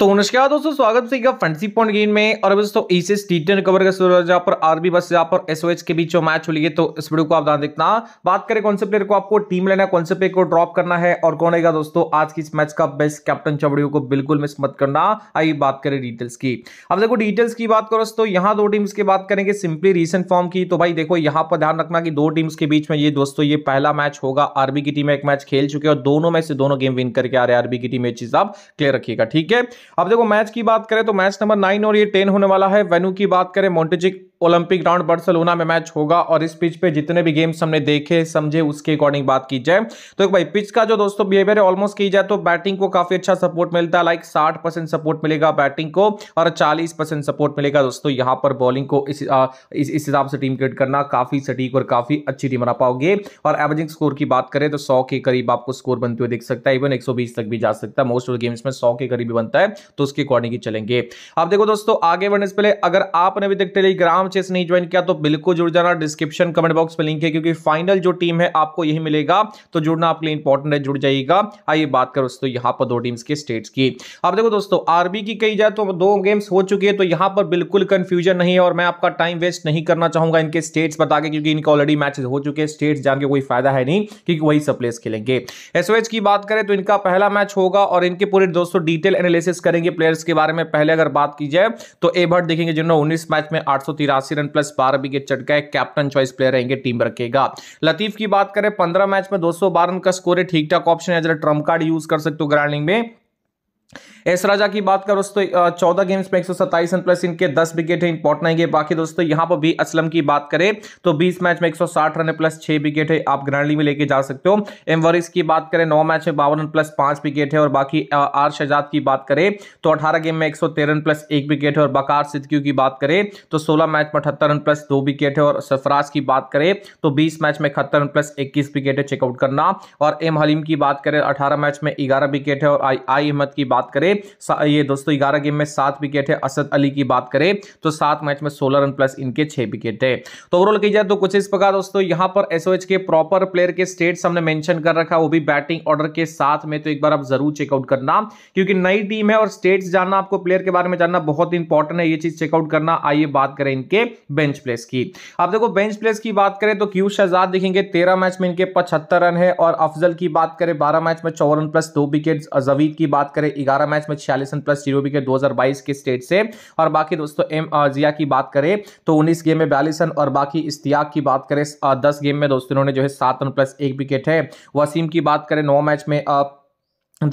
तो नमस्कार दोस्तों स्वागत है फंटसी पॉइंट गेम में और दोस्तों एसिस टी टेन कवर का पर आरबी बस जहां पर एसओएच के बीच जो मैच हो है तो इस वीडियो को आप ध्यान देखना बात करें कौन से प्लेयर को आपको टीम लेना है कौन से प्लेयर को ड्रॉप करना है और कौन रहेगा दोस्तों आज की इस मैच का बेस्ट कैप्टन चौबड़ियों को बिल्कुल मिस मत करना आइए बात करें डिटेल्स की अब देखो डिटेल्स की बात करो दोस्तों यहाँ दो टीम्स की बात करेंगे सिंपली रिसेंट फॉर्म की तो भाई देखो यहाँ पर ध्यान रखना कि दो टीम्स के बीच में ये दोस्तों ये पहला मैच होगा आरबी की टीम एक मैच खेल चुके और दोनों में से दोनों गेम विन करके आ रहे आरबी की टीम ये चीज आप क्लियर रखिएगा ठीक है अब देखो मैच की बात करें तो मैच नंबर नाइन और ये टेन होने वाला है वेन्यू की बात करें मोन्टेजिक ओलंपिक ग्राउंड बार्सलोना में मैच होगा और इस पिच पे जितने भी गेम्स हमने देखे समझे उसके अकॉर्डिंग बात की जाए तो एक भाई पिच का जो दोस्तों बिहेवियर है ऑलमोस्ट की जाए तो बैटिंग को काफी अच्छा सपोर्ट मिलता है लाइक साठ परसेंट सपोर्ट मिलेगा बैटिंग को और चालीस परसेंट सपोर्ट मिलेगा दोस्तों यहां पर बॉलिंग को इस हिसाब से टीम क्रिएट करना काफी सटीक और काफी अच्छी टीम बना पाओगे और एवरेजिंग स्कोर की बात करें तो सौ के करीब आपको स्कोर बनते हुए देख सकता है इवन एक तक भी जा सकता है मोस्ट ऑफ गेम्स में सौ के करीब बनता है तो उसके अकॉर्डिंग ही चलेंगे आप देखो दोस्तों आगे बढ़ने से पहले अगर आपने अभी तक टेलीग्राम नाम चेस नहीं ज्वाइन किया तो बिल्कुल जुड़ जाना डिस्क्रिप्शन कमेंट बॉक्स में लिंक है क्योंकि फाइनल जो टीम है आपको यही मिलेगा तो जुड़ना आपके लिए इंपॉर्टेंट है जुड़ जाइएगा आइए बात करो दोस्तों यहाँ पर दो टीम्स के स्टेट्स की अब देखो दोस्तों आरबी की कही जाए तो दो गेम्स हो चुकी है तो यहाँ पर बिल्कुल कंफ्यूजन नहीं है और मैं आपका टाइम वेस्ट नहीं करना चाहूंगा इनके स्टेट्स बता के क्योंकि इनके ऑलरेडी मैचेस हो चुके हैं स्टेट्स जान के कोई फायदा है नहीं क्योंकि वही सब प्लेस खेलेंगे एसओएच की बात करें तो इनका पहला मैच होगा और इनके पूरे दोस्तों डिटेल एनालिसिस करेंगे प्लेयर्स के बारे में पहले अगर बात की जाए तो एभट देखेंगे जिन्होंने उन्नीस मैच में आठ छियासी रन प्लस बारह विकेट चटका है कैप्टन चॉइस प्लेयर रहेंगे टीम रखेगा लतीफ की बात करें पंद्रह मैच में दो रन का स्कोर है ठीक ठाक ऑप्शन है जरा ट्रम्प कार्ड यूज कर सकते हो ग्राइंडिंग में एस राजा की बात करो दोस्तों चौदह गेम्स में एक सौ सत्ताईस रन प्लस इनके दस विकेट है इंपॉर्टेंट है बाकी दोस्तों यहां पर भी असलम की बात करें तो बीस मैच में एक सौ साठ रन प्लस छह विकेट है आप ग्रैंडली में लेके जा सकते हो एम वरिस की बात करें नौ मैच में बावन रन प्लस पांच विकेट है और बाकी आर शहजाद की बात करें तो अठारह गेम में एक सौ तेरह रन प्लस एक विकेट है और बकार सिद्धियों की बात करें तो सोलह मैच में अठहत्तर रन प्लस दो विकेट है और सरफराज की बात करें तो बीस मैच में इकहत्तर रन प्लस इक्कीस विकेट है चेकआउट करना और एम हलीम की बात करें अठारह मैच में ग्यारह विकेट है और आई अहमद की बात बात करें ये दोस्तों ग्यारह गेम में सात विकेट है असद अली की बात करें तो सात मैच में सोलह रन प्लस इनके छह विकेट है तो ओवरऑल की जाए तो कुछ इस प्रकार दोस्तों यहां पर एसओएच के प्रॉपर प्लेयर के स्टेट्स हमने मेंशन कर रखा वो भी बैटिंग ऑर्डर के साथ में तो एक बार आप जरूर चेकआउट करना क्योंकि नई टीम है और स्टेट्स जानना आपको प्लेयर के बारे में जानना बहुत इंपॉर्टेंट है ये चीज चेकआउट करना आइए बात करें इनके बेंच प्लेस की आप देखो बेंच प्लेस की बात करें तो क्यू शहजाद देखेंगे तेरह मैच में इनके पचहत्तर रन है और अफजल की बात करें बारह मैच में चौवन प्लस दो विकेट जवीद की बात करें ग्यारह मैच में छियालीस रन प्लस जीरो विकेट दो के स्टेट से और बाकी दोस्तों एम जिया की बात करें तो उन्नीस गेम में बयालीस रन और बाकी इश्तियाक की बात करें दस गेम में दोस्तों इन्होंने जो है सात रन प्लस एक विकेट है वसीम की बात करें नौ मैच में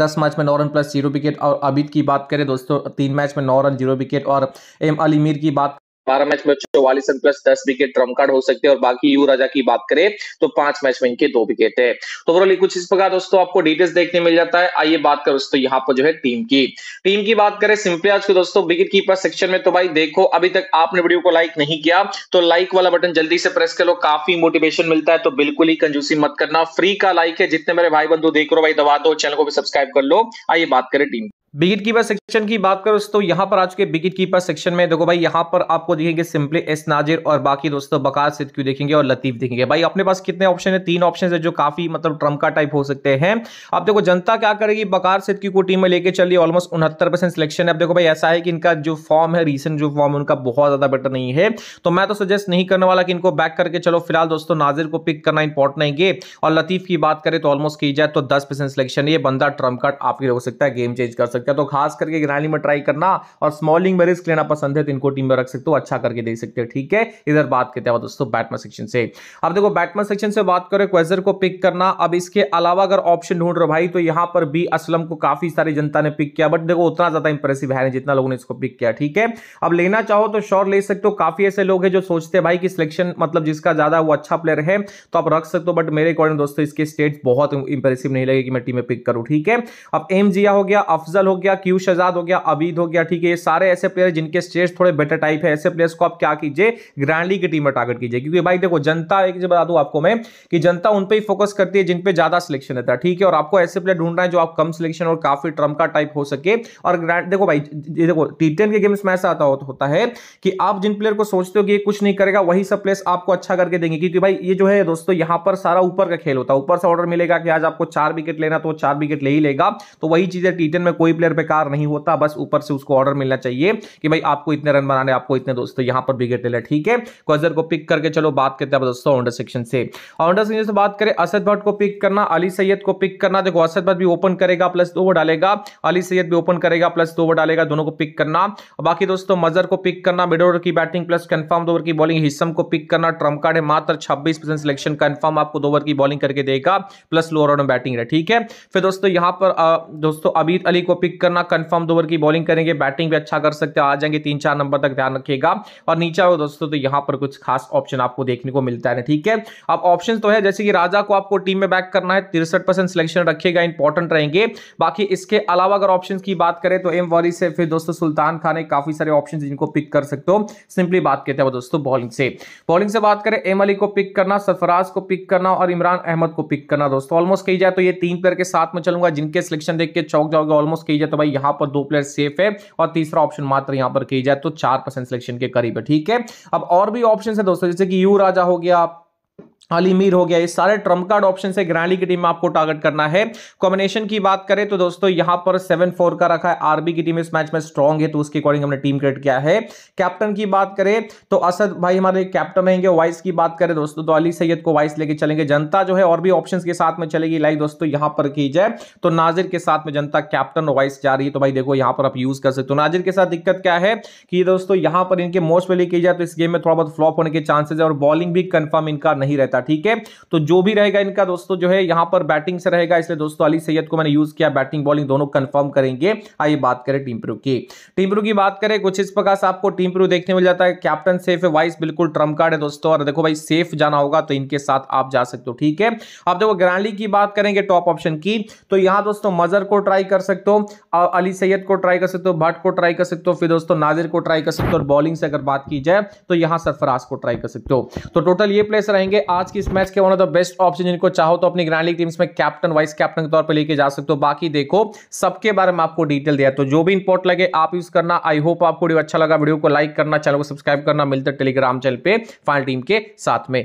दस मैच में नौ रन प्लस जीरो विकेट और अबिद की बात करें दोस्तों तीन मैच में नौ रन जीरो विकेट और एम अली मीर की बात बारह मैच में चौवालीस रन प्लस दस विकेट ट्रम कार्ड हो सकते हैं और बाकी यू राजा की बात करें तो पांच मैच में इनके दो विकेट है तो ओवरऑल कुछ इस प्रकार दोस्तों आपको डिटेल्स देखने मिल जाता है आइए बात करो दोस्तों यहाँ पर जो है टीम की टीम की बात करें सिंपली आज को दोस्तों विकेट कीपर सेक्शन में तो भाई देखो अभी तक आपने वीडियो को लाइक नहीं किया तो लाइक वाला बटन जल्दी से प्रेस कर लो काफी मोटिवेशन मिलता है तो बिल्कुल ही कंजूसी मत करना फ्री का लाइक है जितने मेरे भाई बंधु देख रहे हो भाई दबा दो चैनल को भी सब्सक्राइब कर लो आइए बात करें टीम बिगिट कीपर सेक्शन की बात करो दोस्तों यहाँ पर आ चुके बिगिट कीपर सेक्शन में देखो भाई यहाँ पर आपको देखेंगे सिंपली एस नाजिर और बाकी दोस्तों बकार सिद्धू देखेंगे और लतीफ देखेंगे भाई अपने पास कितने ऑप्शन है तीन ऑप्शन है जो काफी मतलब ट्रम्प का टाइप हो सकते हैं अब देखो जनता क्या करेगी बकार सिद्धू को टीम में लेके चलिए ऑलमोस्ट उनहत्तर सिलेक्शन है अब देखो भाई ऐसा है कि इनका जो फॉर्म है रिसेंट जो फॉर्म उनका बहुत ज्यादा बेटर नहीं है तो मैं तो सजेस्ट नहीं करने वाला कि इनको बैक करके चलो फिलहाल दोस्तों नाजिर को पिक करना इंपॉर्टेंट नहीं है और लतीफ की बात करें तो ऑलमोस्ट की जाए तो दस सिलेक्शन ये बंदा ट्रम्प कार्ड आपके हो सकता है गेम चेंज कर सकता सकते हैं तो खास करके ग्रानी में ट्राई करना और स्मॉलिंग में रिस्क लेना पसंद है तो इनको टीम में रख सकते हो अच्छा करके दे सकते हो ठीक है इधर बात करते हैं दोस्तों बैटमैन सेक्शन से अब देखो बैटमैन सेक्शन से बात करें क्वेजर को पिक करना अब इसके अलावा अगर ऑप्शन ढूंढ रहे भाई तो यहां पर भी असलम को काफी सारी जनता ने पिक किया बट देखो उतना ज्यादा इंप्रेसिव है जितना लोगों ने इसको पिक किया ठीक है अब लेना चाहो तो शोर ले सकते हो काफी ऐसे लोग हैं जो सोचते हैं भाई कि सिलेक्शन मतलब जिसका ज्यादा वो अच्छा प्लेयर है तो आप रख सकते हो बट मेरे अकॉर्डिंग दोस्तों इसके स्टेट बहुत इंप्रेसिव नहीं लगे कि मैं टीम में पिक करूं ठीक है अब एम जिया हो गया अफजल हो गया क्यू शजाद हो गया अबीद हो गया ठीक है ये सारे ऐसे प्लेयर जिनके स्टेज थोड़े बेटर टाइप है ऐसे प्लेयर्स को आप क्या कीजिए ग्रैंड लीग की टीम में टारगेट कीजिए क्योंकि भाई देखो जनता एक चीज बता दूं आपको मैं कि जनता उन पर ही फोकस करती है जिन पे ज्यादा सिलेक्शन रहता है ठीक है और आपको ऐसे प्लेयर ढूंढना है जो आप कम सिलेक्शन और काफी ट्रम का टाइप हो सके और ग्रैंड देखो भाई देखो टी के गेम्स में ऐसा आता होता है कि आप जिन प्लेयर को सोचते हो कि ये कुछ नहीं करेगा वही सब प्लेस आपको अच्छा करके देंगे क्योंकि भाई ये जो है दोस्तों यहाँ पर सारा ऊपर का खेल होता है ऊपर से ऑर्डर मिलेगा कि आज आपको चार विकेट लेना तो चार विकेट ले ही लेगा तो वही चीजें टी में कोई प्लेयर बेकार नहीं होता बस ऊपर से उसको ऑर्डर मिलना चाहिए कि भाई आपको इतने रन बनाने आपको इतने दोस्तों तो यहां पर विकेट लेना ठीक है क्वेजर को पिक करके चलो बात करते हैं दोस्तों ऑनडर सेक्शन से ऑनडर सेक्शन से बात करें असद भट्ट को पिक करना अली सैयद को पिक करना देखो असद भट्ट भी ओपन करेगा प्लस दो डालेगा अली सैयद भी ओपन करेगा प्लस दो डालेगा दोनों को पिक करना बाकी दोस्तों मजर को पिक करना मिड ओवर की बैटिंग प्लस कंफर्म ओवर की बॉलिंग हिस्सम को पिक करना ट्रम्प कार्ड है मात्र छब्बीस परसेंट सिलेक्शन कंफर्म आपको दो ओवर की बॉलिंग करके देगा प्लस लोअर ऑर्डर बैटिंग है ठीक है फिर दोस्तों यहां पर दोस्तों अबीद अली को पिक पिक करना कंफर्म दो ओवर की बॉलिंग करेंगे बैटिंग भी अच्छा कर सकते हैं आ जाएंगे तीन चार नंबर तक ध्यान रखिएगा और नीचे आओ दोस्तों तो यहां पर कुछ खास ऑप्शन आपको देखने को मिलता है ठीक है अब ऑप्शन तो है जैसे कि राजा को आपको टीम में बैक करना है तिरसठ सिलेक्शन रखेगा इंपॉर्टेंट रहेंगे बाकी इसके अलावा अगर ऑप्शन की बात करें तो एम वॉरी से फिर दोस्तों सुल्तान खान है काफी सारे ऑप्शन जिनको पिक कर सकते हो सिंपली बात कहते हैं दोस्तों बॉलिंग से बॉलिंग से बात करें एम अली को पिक करना सरफराज को पिक करना और इमरान अहमद को पिक करना दोस्तों ऑलमोस्ट कही जाए तो ये तीन प्लेयर के साथ में चलूंगा जिनके सिलेक्शन देख के चौक जाओगे ऑलमोस्ट की जाए तो भाई यहां पर दो प्लेयर सेफ है और तीसरा ऑप्शन मात्र यहां पर की जाए तो चार सिलेक्शन के करीब है ठीक है अब और भी ऑप्शन है दोस्तों जैसे कि यू राजा हो गया अली मीर हो गया ये सारे ट्रम्प कार्ड ऑप्शन से ग्रैंडली की टीम में आपको टारगेट करना है कॉम्बिनेशन की बात करें तो दोस्तों यहां पर सेवन फोर का रखा है आरबी की टीम इस मैच में स्ट्रॉन्ग है तो उसके अकॉर्डिंग हमने टीम क्रिएट किया है कैप्टन की बात करें तो असद भाई हमारे कैप्टन रहेंगे वाइस की बात करें दोस्तों तो अली सैयद को वाइस लेके चलेंगे जनता जो है और भी ऑप्शन के साथ में चलेगी लाइक दोस्तों यहां पर की जाए तो नाजिर के साथ में जनता कैप्टन वाइस जा रही है तो भाई देखो यहां पर आप यूज कर सकते हो नाजिर के साथ दिक्कत क्या है कि दोस्तों यहां पर इनके मोस्ट वेली की जाए तो इस गेम में थोड़ा बहुत फ्लॉप होने के चांसेस है और बॉलिंग भी कन्फर्म इनका नहीं रहता रहता ठीक है तो जो भी रहेगा इनका दोस्तों जो है यहां पर बैटिंग से रहेगा इसलिए दोस्तों अली सैयद को मैंने यूज किया बैटिंग बॉलिंग दोनों कंफर्म करेंगे आइए बात करें टीम प्रू की टीम प्रू की बात करें कुछ इस प्रकार से आपको टीम प्रू देखने मिल जाता है कैप्टन सेफ है वाइस बिल्कुल ट्रम कार्ड है दोस्तों और देखो भाई सेफ जाना होगा तो इनके साथ आप जा सकते हो ठीक है अब देखो ग्रांडली की बात करेंगे टॉप ऑप्शन की तो यहां दोस्तों मजर को ट्राई कर सकते हो अली सैयद को ट्राई कर सकते हो भट्ट को ट्राई कर सकते हो फिर दोस्तों नाजिर को ट्राई कर सकते हो और बॉलिंग से अगर बात की जाए तो यहां सरफराज को ट्राई कर सकते हो तो टोटल ये प्लेस रहेंगे आज आज की इस मैच के one of the best option जिनको चाहो तो अपनी ग्रैंड लीग टीम्स में कैप्टन वाइस कैप्टन के तौर पर लेके जा सकते हो बाकी देखो सबके बारे में आपको डिटेल दिया तो जो भी इंपोर्ट लगे आप यूज करना आई होप आपको अच्छा लगा वीडियो को लाइक करना चैनल को सब्सक्राइब करना मिलता है टेलीग्राम चैनल पर फाइनल टीम के साथ में